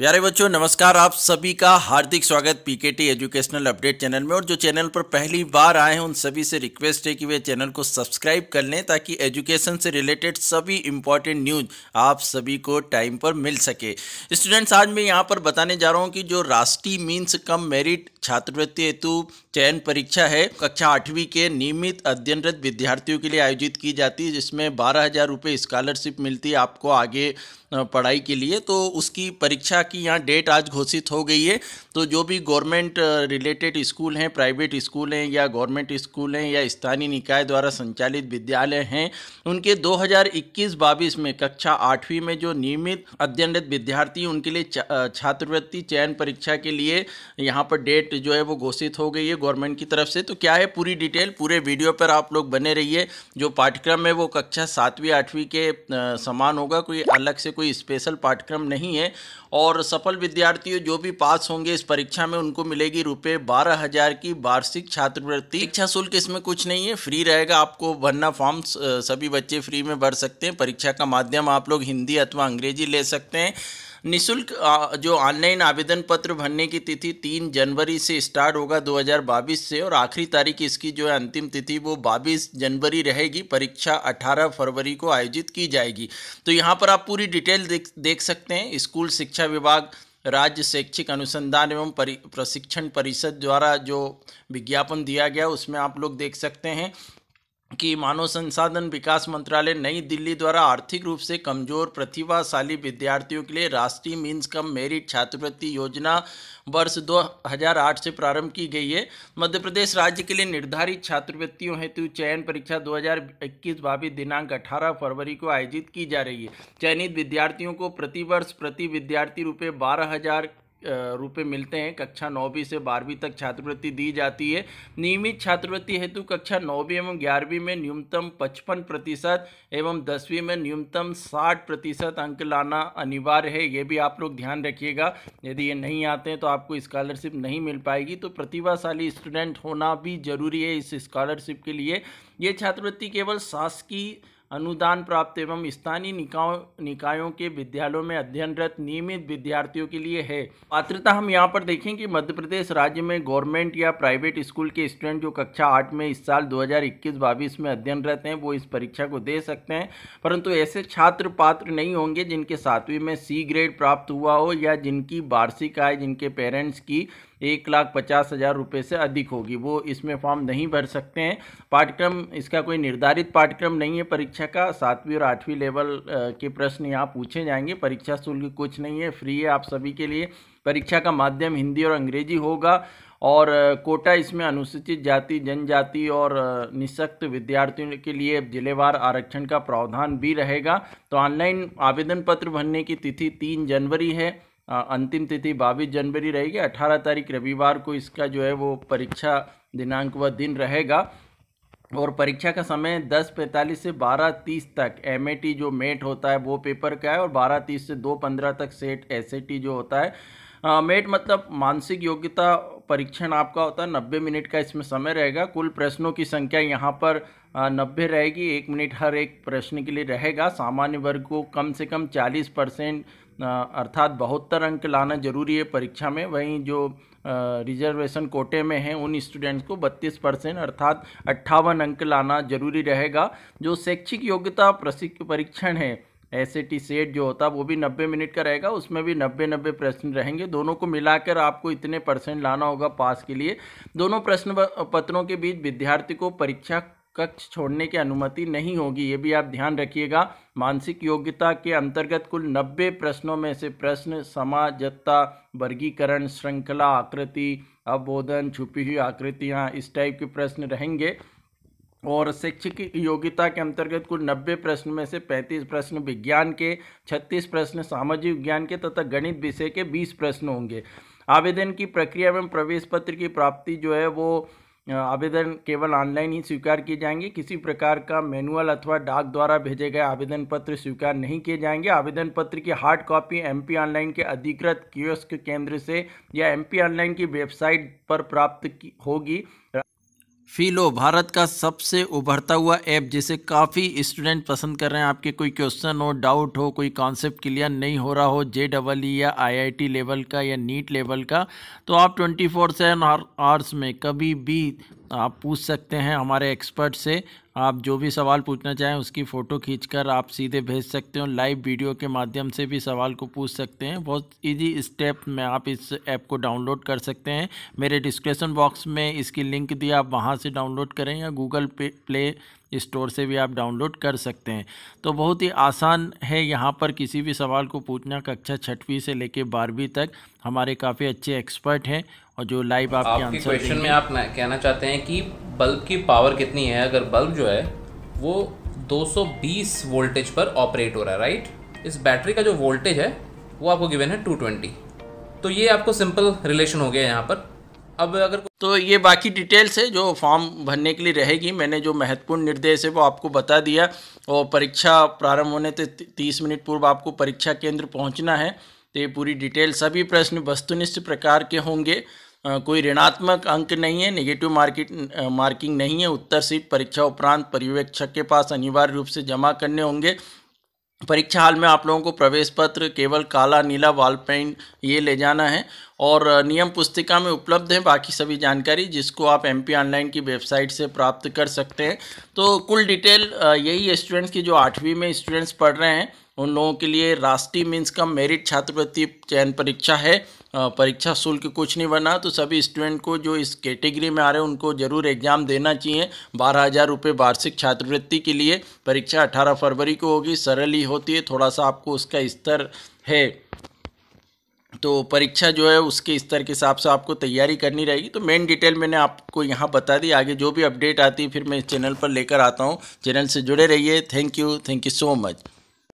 प्यारे बच्चों नमस्कार आप सभी का हार्दिक स्वागत पीकेटी एजुकेशनल अपडेट चैनल में और जो चैनल पर पहली बार आए हैं उन सभी से रिक्वेस्ट है कि वे चैनल को सब्सक्राइब कर लें ताकि एजुकेशन से रिलेटेड सभी इम्पॉर्टेंट न्यूज आप सभी को टाइम पर मिल सके स्टूडेंट्स आज मैं यहाँ पर बताने जा रहा हूँ कि जो राष्ट्रीय मीन्स कम मेरिट छात्रवृत्ति हेतु चयन परीक्षा है कक्षा आठवीं के नियमित अध्ययनरत विद्यार्थियों के लिए आयोजित की जाती है जिसमें बारह हजार रुपये स्कॉलरशिप मिलती है आपको आगे पढ़ाई के लिए तो उसकी परीक्षा की यहाँ डेट आज घोषित हो गई है तो जो भी गवर्नमेंट रिलेटेड स्कूल हैं प्राइवेट स्कूल हैं या गवर्नमेंट स्कूल हैं या स्थानीय निकाय द्वारा संचालित विद्यालय हैं उनके 2021 हज़ार में कक्षा आठवीं में जो नियमित अध्ययनरत विद्यार्थी उनके लिए छात्रवृत्ति चयन परीक्षा के लिए यहाँ पर डेट जो है वो घोषित हो गई है गवर्नमेंट की तरफ से तो क्या है पूरी डिटेल पूरे वीडियो पर आप लोग बने रहिए जो पाठ्यक्रम है वो कक्षा सातवीं आठवीं के समान होगा कोई अलग से कोई स्पेशल पाठ्यक्रम नहीं है और सफल विद्यार्थियों जो भी पास होंगे इस परीक्षा में उनको मिलेगी रुपये बारह हज़ार की वार्षिक छात्रवृत्ति शिक्षा शुल्क इसमें कुछ नहीं है फ्री रहेगा आपको भरना फॉर्म सभी बच्चे फ्री में भर सकते हैं परीक्षा का माध्यम आप लोग हिंदी अथवा अंग्रेजी ले सकते हैं निशुल्क जो ऑनलाइन आवेदन पत्र भरने की तिथि तीन जनवरी से स्टार्ट होगा 2022 से और आखिरी तारीख इसकी जो है अंतिम तिथि वो 22 जनवरी रहेगी परीक्षा 18 फरवरी को आयोजित की जाएगी तो यहाँ पर आप पूरी डिटेल देख देख सकते हैं स्कूल शिक्षा विभाग राज्य शैक्षिक अनुसंधान एवं परि प्रशिक्षण परिषद द्वारा जो विज्ञापन दिया गया उसमें आप लोग देख सकते हैं कि मानव संसाधन विकास मंत्रालय नई दिल्ली द्वारा आर्थिक रूप से कमजोर प्रतिभाशाली विद्यार्थियों के लिए राष्ट्रीय मीन्स कम मेरिट छात्रवृत्ति योजना वर्ष 2008 से प्रारंभ की गई है मध्य प्रदेश राज्य के लिए निर्धारित छात्रवृत्तियों हेतु चयन परीक्षा 2021 भावी दिनांक 18 फरवरी को आयोजित की जा रही है चयनित विद्यार्थियों को प्रतिवर्ष प्रति विद्यार्थी रुपये बारह रुपए मिलते हैं कक्षा नौवीं से बारहवीं तक छात्रवृत्ति दी जाती है नियमित छात्रवृत्ति हेतु कक्षा नौवीं एवं ग्यारहवीं में न्यूनतम पचपन प्रतिशत एवं दसवीं में न्यूनतम साठ प्रतिशत अंक लाना अनिवार्य है ये भी आप लोग ध्यान रखिएगा यदि ये नहीं आते हैं तो आपको स्कॉलरशिप नहीं मिल पाएगी तो प्रतिभाशाली स्टूडेंट होना भी जरूरी है इस स्कॉलरशिप के लिए ये छात्रवृत्ति केवल शासकीय अनुदान प्राप्त एवं स्थानीय निकाय निकायों के विद्यालयों में अध्ययनरत नियमित विद्यार्थियों के लिए है पात्रता हम यहाँ पर देखें कि मध्य प्रदेश राज्य में गवर्नमेंट या प्राइवेट स्कूल के स्टूडेंट जो कक्षा आठ में इस साल 2021-22 में अध्ययनरत हैं वो इस परीक्षा को दे सकते हैं परंतु ऐसे छात्र पात्र नहीं होंगे जिनके सातवीं में सी ग्रेड प्राप्त हुआ हो या जिनकी वार्षिक आय जिनके पेरेंट्स की एक लाख पचास हज़ार रुपये से अधिक होगी वो इसमें फॉर्म नहीं भर सकते हैं पाठ्यक्रम इसका कोई निर्धारित पाठ्यक्रम नहीं है परीक्षा परीक्षा का सातवीं और आठवीं लेवल के प्रश्न यहाँ पूछे जाएंगे परीक्षा शुल्क कुछ नहीं है फ्री है आप सभी के लिए परीक्षा का माध्यम हिंदी और अंग्रेजी होगा और कोटा इसमें अनुसूचित जाति जनजाति और निशक्त विद्यार्थियों के लिए जिलेवार आरक्षण का प्रावधान भी रहेगा तो ऑनलाइन आवेदन पत्र भरने की तिथि तीन जनवरी है अंतिम तिथि बाईस जनवरी रहेगी अठारह तारीख रविवार को इसका जो है वो परीक्षा दिनांक व दिन रहेगा और परीक्षा का समय दस पैंतालीस से बारह तीस तक एम जो मेट होता है वो पेपर का है और बारह तीस से दो पंद्रह तक सेट एस जो होता है मेट मतलब मानसिक योग्यता परीक्षण आपका होता है नब्बे मिनट का इसमें समय रहेगा कुल प्रश्नों की संख्या यहाँ पर नब्बे रहेगी एक मिनट हर एक प्रश्न के लिए रहेगा सामान्य वर्ग को कम से कम चालीस परसेंट अर्थात बहत्तर अंक लाना जरूरी है परीक्षा में वहीं जो रिजर्वेशन कोटे में हैं उन स्टूडेंट्स को 32 परसेंट अर्थात अट्ठावन अंक लाना जरूरी रहेगा जो शैक्षिक योग्यता परीक्षण है एस ए टी सेट जो होता है वो भी नब्बे मिनट का रहेगा उसमें भी नब्बे नब्बे प्रश्न रहेंगे दोनों को मिलाकर आपको इतने परसेंट लाना होगा पास के लिए दोनों प्रश्न पत्रों के बीच विद्यार्थी को परीक्षा कक्ष छोड़ने की अनुमति नहीं होगी ये भी आप ध्यान रखिएगा मानसिक योग्यता के अंतर्गत कुल 90 प्रश्नों में से प्रश्न समाजता वर्गीकरण श्रृंखला आकृति अवबोधन छुपी हुई आकृतियाँ इस टाइप के प्रश्न रहेंगे और शैक्षिक योग्यता के अंतर्गत कुल 90 प्रश्न में से 35 प्रश्न विज्ञान के 36 प्रश्न सामाजिक विज्ञान के तथा गणित विषय के 20 प्रश्न होंगे आवेदन की प्रक्रिया एवं प्रवेश पत्र की प्राप्ति जो है वो आवेदन केवल ऑनलाइन ही स्वीकार किए जाएंगे किसी प्रकार का मैनुअल अथवा डाक द्वारा भेजे गए आवेदन पत्र स्वीकार नहीं किए जाएंगे आवेदन पत्र की हार्ड कॉपी एमपी ऑनलाइन के अधिकृत कियोस्क केंद्र से या एमपी ऑनलाइन की वेबसाइट पर प्राप्त होगी फीलो भारत का सबसे उभरता हुआ ऐप जिसे काफ़ी स्टूडेंट पसंद कर रहे हैं आपके कोई क्वेश्चन हो डाउट हो कोई कॉन्सेप्ट क्लियर नहीं हो रहा हो जे डबल ई या आईआईटी लेवल का या नीट लेवल का तो आप ट्वेंटी फोर सेवन आवर्स में कभी भी आप पूछ सकते हैं हमारे एक्सपर्ट से आप जो भी सवाल पूछना चाहें उसकी फ़ोटो खींचकर आप सीधे भेज सकते हो लाइव वीडियो के माध्यम से भी सवाल को पूछ सकते हैं बहुत इजी स्टेप में आप इस ऐप को डाउनलोड कर सकते हैं मेरे डिस्क्रिप्शन बॉक्स में इसकी लिंक दी आप वहाँ से डाउनलोड करें या गूगल पे प्ले स्टोर से भी आप डाउनलोड कर सकते हैं तो बहुत ही आसान है यहाँ पर किसी भी सवाल को पूछना कक्षा छठवीं से लेकर बारहवीं तक हमारे काफ़ी अच्छे एक्सपर्ट हैं और जो लाइव आपके, आपके आंसर क्वेश्चन में आप कहना चाहते हैं कि बल्ब की पावर कितनी है अगर बल्ब जो है वो 220 वोल्टेज पर ऑपरेट हो रहा है राइट इस बैटरी का जो वोल्टेज है वो आपको गिवन है 220 तो ये आपको सिंपल रिलेशन हो गया यहाँ पर अब अगर तो ये बाकी डिटेल्स है जो फॉर्म भरने के लिए रहेगी मैंने जो महत्वपूर्ण निर्देश है वो आपको बता दिया और परीक्षा प्रारंभ होने से तीस मिनट पूर्व आपको परीक्षा केंद्र पहुंचना है तो ये पूरी डिटेल सभी प्रश्न वस्तुनिष्ठ प्रकार के होंगे कोई ऋणात्मक अंक नहीं है नेगेटिव मार्किट मार्किंग नहीं है उत्तर सीट परीक्षा उपरांत पर्यवेक्षक के पास अनिवार्य रूप से जमा करने होंगे परीक्षा हाल में आप लोगों को प्रवेश पत्र केवल काला नीला वॉल पेंट ये ले जाना है और नियम पुस्तिका में उपलब्ध है बाकी सभी जानकारी जिसको आप एम ऑनलाइन की वेबसाइट से प्राप्त कर सकते हैं तो कुल डिटेल यही स्टूडेंट्स की जो आठवीं में स्टूडेंट्स पढ़ रहे हैं उन लोगों के लिए राष्ट्रीय मीन्स का मेरिट छात्रवृत्ति चयन परीक्षा है परीक्षा शुल्क कुछ नहीं बना तो सभी स्टूडेंट को जो इस कैटेगरी में आ रहे हैं उनको जरूर एग्जाम देना चाहिए बारह हज़ार रुपये वार्षिक छात्रवृत्ति के लिए परीक्षा अठारह फरवरी को होगी सरल ही होती है थोड़ा सा आपको उसका स्तर है तो परीक्षा जो है उसके स्तर के हिसाब से आपको तैयारी करनी रहेगी तो मेन डिटेल मैंने आपको यहाँ बता दी आगे जो भी अपडेट आती है फिर मैं इस चैनल पर लेकर आता हूँ चैनल से जुड़े रहिए thank you thank you so much